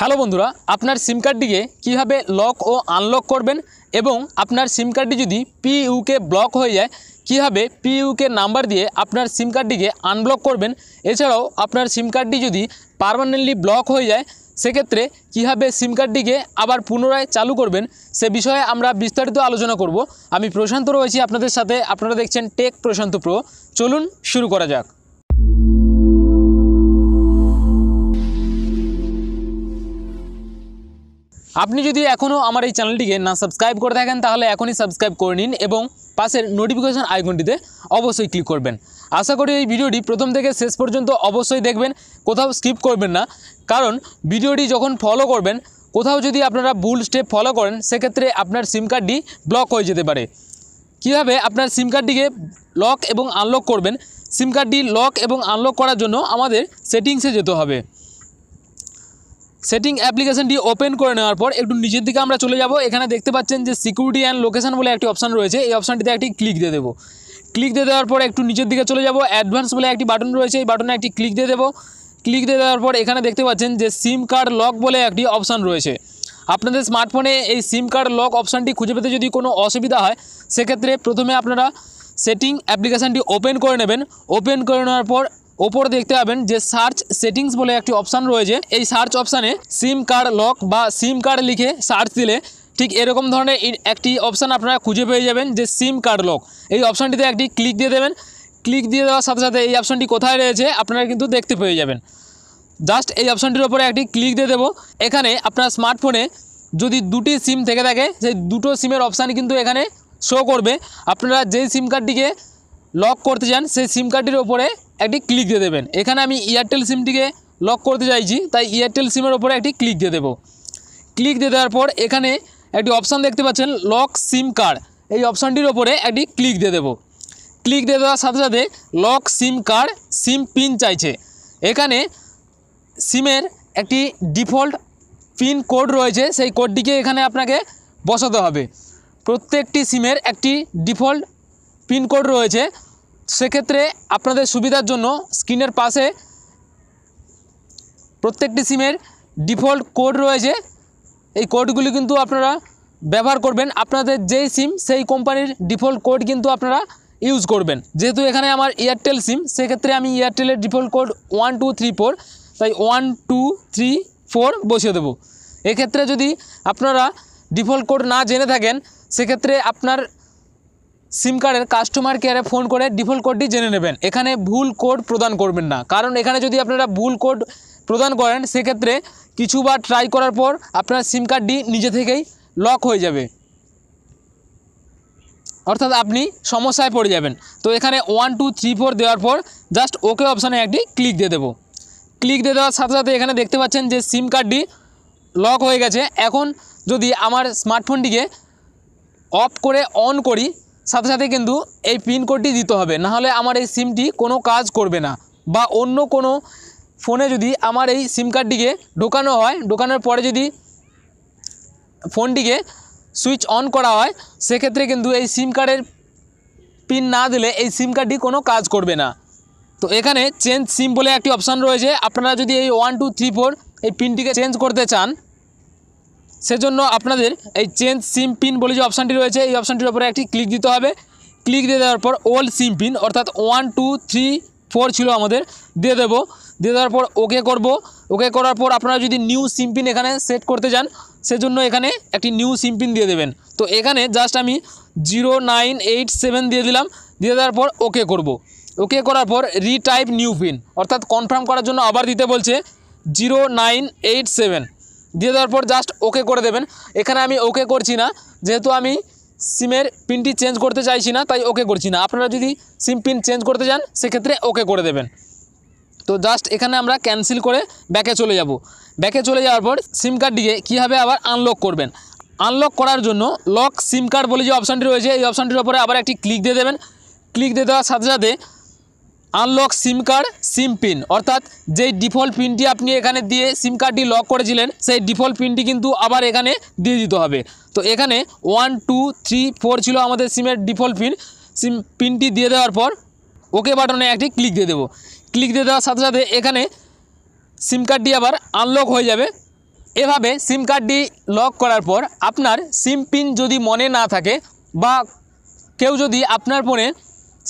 Hello বন্ধুরা আপনার সিম কার্ডটিকে কীভাবে লক ও আনলক করবেন এবং আপনার সিম কার্ডটি যদি পিইউকে ব্লক হয়ে যায় কীভাবে পিইউকে নাম্বার দিয়ে আপনার সিম কার্ডটিকে আনব্লক করবেন এছাড়াও আপনার সিম কার্ডটি যদি পারমানেন্টলি ব্লক হয়ে যায় সেক্ষেত্রে কীভাবে সিম কার্ডটিকে আবার পুনরায় চালু করবেন সে বিষয়ে আমরা বিস্তারিত আলোচনা করব আমি প্রশান্ত রয়েছি আপনাদের সাথে আপনারা দেখছেন টেক প্রশান্ত প্রো চলুন শুরু করা যাক আপনি যদি এখনও আমার এই চ্যানেলটিকে না সাবস্ক্রাইব করে থাকেন তাহলে এখনই সাবস্ক্রাইব করে নিন এবং পাশের নোটিফিকেশন আইকনটিতে অবশ্যই ক্লিক করবেন আশা করি এই ভিডিওটি প্রথম থেকে শেষ পর্যন্ত অবশ্যই দেখবেন কোথাও স্কিপ করবেন না কারণ ভিডিওটি যখন ফলো করবেন কোথাও যদি আপনারা ভুল স্টেপ ফলো করেন সেক্ষেত্রে আপনার সিম কার্ডটি ব্লক হয়ে যেতে পারে কীভাবে আপনার সিম কার্ডটিকে লক এবং আনলক করবেন সিম কার্ডটি লক এবং আনলক করার জন্য আমাদের সেটিংসে যেতে হবে সেটিং অ্যাপ্লিকেশনটি ওপেন করে নেওয়ার পর একটু নিচের দিকে আমরা চলে যাব এখানে দেখতে পাচ্ছেন যে সিকিউরিটি অ্যান্ড লোকেশন বলে একটি অপশান রয়েছে এই অপশানটিতে একটি ক্লিক দিয়ে দেবো ক্লিক দিয়ে দেওয়ার পর একটু নিচের দিকে চলে যাব অ্যাডভান্স বলে একটি বাটন রয়েছে এই বাটনে একটি ক্লিক দিয়ে দেবো ক্লিক দিয়ে দেওয়ার পর এখানে দেখতে পাচ্ছেন যে সিম কার্ড লক বলে একটি অপশান রয়েছে আপনাদের স্মার্টফোনে এই সিম কার্ড লক অপশানটি খুঁজে পেতে যদি কোনো অসুবিধা হয় সেক্ষেত্রে প্রথমে আপনারা সেটিং অ্যাপ্লিকেশানটি ওপেন করে নেবেন ওপেন করে নেওয়ার পর ওপরে দেখতে পাবেন যে সার্চ সেটিংস বলে একটি অপশান রয়েছে এই সার্চ অপশানে সিম কার্ড লক বা সিম কার্ড লিখে সার্চ দিলে ঠিক এরকম ধরনের একটি অপশান আপনারা খুঁজে পেয়ে যাবেন যে সিম কার্ড লক এই অপশানটিতে একটি ক্লিক দিয়ে দেবেন ক্লিক দিয়ে দেওয়ার সাথে সাথে এই অপশানটি কোথায় রয়েছে আপনারা কিন্তু দেখতে পেয়ে যাবেন জাস্ট এই অপশানটির ওপরে একটি ক্লিক দিয়ে দেবো এখানে আপনার স্মার্টফোনে যদি দুটি সিম থেকে থাকে সেই দুটো সিমের অপশান কিন্তু এখানে শো করবে আপনারা যেই সিম কার্ডটিকে লক করতে চান সেই সিম কার্ডটির ওপরে একটি ক্লিক দিয়ে দেবেন এখানে আমি এয়ারটেল সিমটিকে লক করতে চাইছি তাই এয়ারটেল সিমের ওপরে একটি ক্লিক দিয়ে দেবো ক্লিক দিয়ে দেওয়ার পর এখানে একটি অপশান দেখতে পাচ্ছেন লক সিম কার্ড এই অপশানটির ওপরে একটি ক্লিক দিয়ে দেবো ক্লিক দিয়ে দেওয়ার সাথে সাথে lock SIM card SIM pin চাইছে এখানে সিমের একটি ডিফল্ট পিন কোড রয়েছে সেই কোডটিকে এখানে আপনাকে বসাতে হবে প্রত্যেকটি সিমের একটি ডিফল্ট পিন কোড রয়েছে সেক্ষেত্রে আপনাদের সুবিধার জন্য স্ক্রিনের পাশে প্রত্যেকটি সিমের ডিফল্ট কোড রয়েছে এই কোডগুলি কিন্তু আপনারা ব্যবহার করবেন আপনাদের যেই সিম সেই কোম্পানির ডিফল্ট কোড কিন্তু আপনারা ইউজ করবেন যেহেতু এখানে আমার এয়ারটেল সিম সেক্ষেত্রে আমি এয়ারটেলের default code one two three four তাই ওয়ান টু থ্রি ফোর বসিয়ে দেবো এক্ষেত্রে যদি আপনারা ডিফল্ট কোড না জেনে থাকেন সেক্ষেত্রে আপনার সিম কার্ডের কাস্টমার কেয়ারে ফোন করে ডিফল্ট কোডটি জেনে নেবেন এখানে ভুল কোড প্রদান করবেন না কারণ এখানে যদি আপনারা ভুল কোড প্রদান করেন সেক্ষেত্রে কিছুবার ট্রাই করার পর আপনার সিম কার্ডটি নিজে থেকেই লক হয়ে যাবে অর্থাৎ আপনি সমস্যায় পড়ে যাবেন তো এখানে ওয়ান টু থ্রি ফোর দেওয়ার পর জাস্ট ওকে অপশানে একটি ক্লিক দিয়ে দেবো ক্লিক দিয়ে দেওয়ার সাথে সাথে এখানে দেখতে পাচ্ছেন যে সিম কার্ডটি লক হয়ে গেছে এখন যদি আমার স্মার্টফোনটিকে অফ করে অন করি সাথে সাথে কিন্তু এই পিনকোডটি দিতে হবে নাহলে আমার এই সিমটি কোনো কাজ করবে না বা অন্য কোনো ফোনে যদি আমার এই সিম কার্ডটিকে ঢোকানো হয় ঢোকানোর পরে যদি ফোনটিকে সুইচ অন করা হয় সেক্ষেত্রে কিন্তু এই সিম কার্ডের পিন না দিলে এই সিম কার্ডটি কোনো কাজ করবে না তো এখানে চেঞ্জ সিম বলে একটি অপশান রয়েছে আপনারা যদি এই ওয়ান টু থ্রি ফোর এই পিনটিকে চেঞ্জ করতে চান সেজন্য আপনাদের এই চেঞ্জ সিম পিন বলে যে অপশানটি রয়েছে এই অপশানটির ওপরে একটি ক্লিক দিতে হবে ক্লিক দিয়ে দেওয়ার পর ওল্ড সিম পিন অর্থাৎ ওয়ান টু থ্রি ফোর ছিল আমাদের দিয়ে দেবো দিয়ে দেওয়ার পর ওকে করব ওকে করার পর আপনারা যদি নিউ সিম পিন এখানে সেট করতে যান সেজন্য এখানে একটি নিউ সিম পিন দিয়ে দেবেন তো এখানে জাস্ট আমি জিরো নাইন এইট সেভেন দিয়ে দিলাম দিয়ে দেওয়ার পর ওকে করব। ওকে করার পর রিটাইপ নিউ পিন অর্থাৎ কনফার্ম করার জন্য আবার দিতে বলছে জিরো নাইন এইট সেভেন দিয়ে দেওয়ার পর জাস্ট ওকে করে দেবেন এখানে আমি ওকে করছি না যেহেতু আমি সিমের পিনটি চেঞ্জ করতে চাইছি না তাই ওকে করছি না আপনারা যদি সিম পিন চেঞ্জ করতে চান সেক্ষেত্রে ওকে করে দেবেন তো জাস্ট এখানে আমরা ক্যান্সেল করে ব্যাকে চলে যাব ব্যাকে চলে যাওয়ার পর সিম কার্ডটিকে কীভাবে আবার আনলক করবেন আনলক করার জন্য লক সিম কার্ড বলে যে অপশানটি রয়েছে এই অপশানটির ওপরে আবার একটি ক্লিক দিয়ে দেবেন ক্লিক দিয়ে দেওয়ার সাথে সাথে unlock SIM card SIM pin অর্থাৎ যেই ডিফল্ট পিনটি আপনি এখানে দিয়ে সিম কার্ডটি লক করেছিলেন সেই ডিফল্ট পিনটি কিন্তু আবার এখানে দিয়ে দিতে হবে তো এখানে ওয়ান টু থ্রি ফোর ছিল আমাদের সিমের ডিফল্ট পিন সিম পিনটি দিয়ে দেওয়ার পর ওকে বাটনে একটি ক্লিক দিয়ে দেবো ক্লিক দিয়ে দেওয়ার সাথে সাথে এখানে সিম কার্ডটি আবার আনলক হয়ে যাবে এভাবে সিম কার্ডটি লক করার পর আপনার সিম পিন যদি মনে না থাকে বা কেউ যদি আপনার ফোনে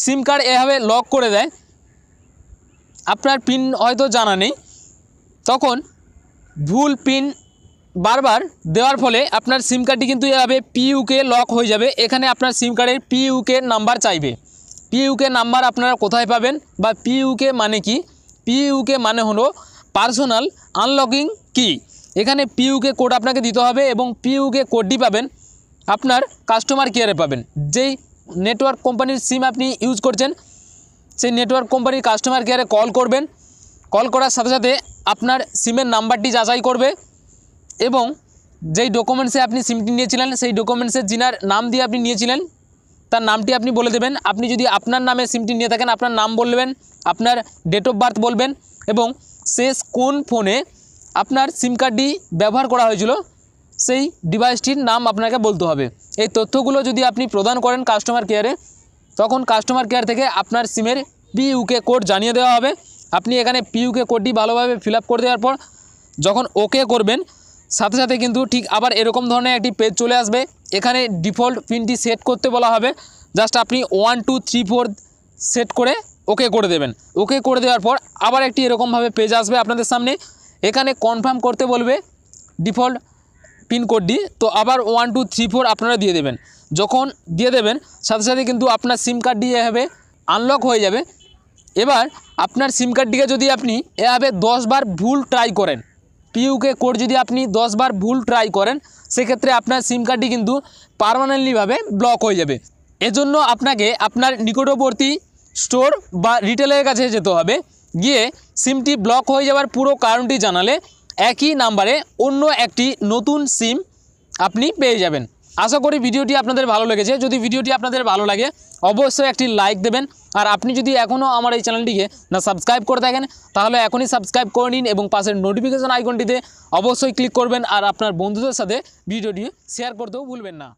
সিম কার্ড এভাবে লক করে দেয় আপনার পিন হয়তো জানা নেই তখন ভুল পিন বারবার দেওয়ার ফলে আপনার সিম কার্ডটি কিন্তু এভাবে পিইউকে লক হয়ে যাবে এখানে আপনার সিম কার্ডের পিইউকে নাম্বার চাইবে পিইউকে নাম্বার আপনারা কোথায় পাবেন বা পিইউকে মানে কি পিউকে মানে হলো পার্সোনাল আনলকিং কি এখানে পিইউকে কোড আপনাকে দিতে হবে এবং পিইউকে কোডটি পাবেন আপনার কাস্টমার কেয়ারে পাবেন যেই নেটওয়ার্ক কোম্পানির সিম আপনি ইউজ করছেন সেই নেটওয়ার্ক কোম্পানির কাস্টমার কেয়ারে কল করবেন কল করার সাথে সাথে আপনার সিমের নাম্বারটি যাচাই করবে এবং যেই ডকুমেন্টসে আপনি সিমটি নিয়েছিলেন সেই ডকুমেন্টসের যিনার নাম দিয়ে আপনি নিয়েছিলেন তার নামটি আপনি বলে দেবেন আপনি যদি আপনার নামে সিমটি নিয়ে থাকেন আপনার নাম বলবেন আপনার ডেট অফ বার্থ বলবেন এবং শেষ কোন ফোনে আপনার সিম কার্ডটি ব্যবহার করা হয়েছিল সেই ডিভাইসটির নাম আপনাকে বলতে হবে এই তথ্যগুলো যদি আপনি প্রদান করেন কাস্টমার কেয়ারে তখন কাস্টমার কেয়ার থেকে আপনার সিমের পিইউকে কোড জানিয়ে দেওয়া হবে আপনি এখানে পিইউকে কোডটি ভালোভাবে ফিল করে দেওয়ার পর যখন ওকে করবেন সাথে সাথে কিন্তু ঠিক আবার এরকম ধরনের একটি পেজ চলে আসবে এখানে ডিফল্ট পিনটি সেট করতে বলা হবে জাস্ট আপনি one two three four set করে ওকে করে দেবেন ওকে করে দেওয়ার পর আবার একটি এরকমভাবে পেজ আসবে আপনাদের সামনে এখানে কনফার্ম করতে বলবে ডিফল্ট পিনকোডটি তো আবার ওয়ান টু থ্রি ফোর আপনারা দিয়ে দেবেন যখন দিয়ে দেবেন সাথে সাথে কিন্তু আপনার সিম কার্ডটি এভাবে আনলক হয়ে যাবে এবার আপনার সিম কার্ডটিকে যদি আপনি এভাবে দশবার ভুল ট্রাই করেন পিউকে কোড যদি আপনি দশবার ভুল ট্রাই করেন সেক্ষেত্রে আপনার সিম কার্ডটি কিন্তু পারমানেন্টলিভাবে ব্লক হয়ে যাবে এজন্য আপনাকে আপনার নিকটবর্তী স্টোর বা রিটেলের কাছে যেতে হবে গিয়ে সিমটি ব্লক হয়ে যাওয়ার পুরো কারণটি জানালে একই নাম্বারে অন্য একটি নতুন সিম আপনি পেয়ে যাবেন আশা করি ভিডিওটি আপনাদের ভালো লেগেছে যদি ভিডিওটি আপনাদের ভালো লাগে অবশ্যই একটি লাইক দেবেন আর আপনি যদি এখনও আমার এই চ্যানেলটিকে না সাবস্ক্রাইব করে থাকেন তাহলে এখনই সাবস্ক্রাইব করে নিন এবং পাশের নোটিফিকেশন আইকনটিতে অবশ্যই ক্লিক করবেন আর আপনার বন্ধুদের সাথে ভিডিওটি শেয়ার করতেও ভুলবেন না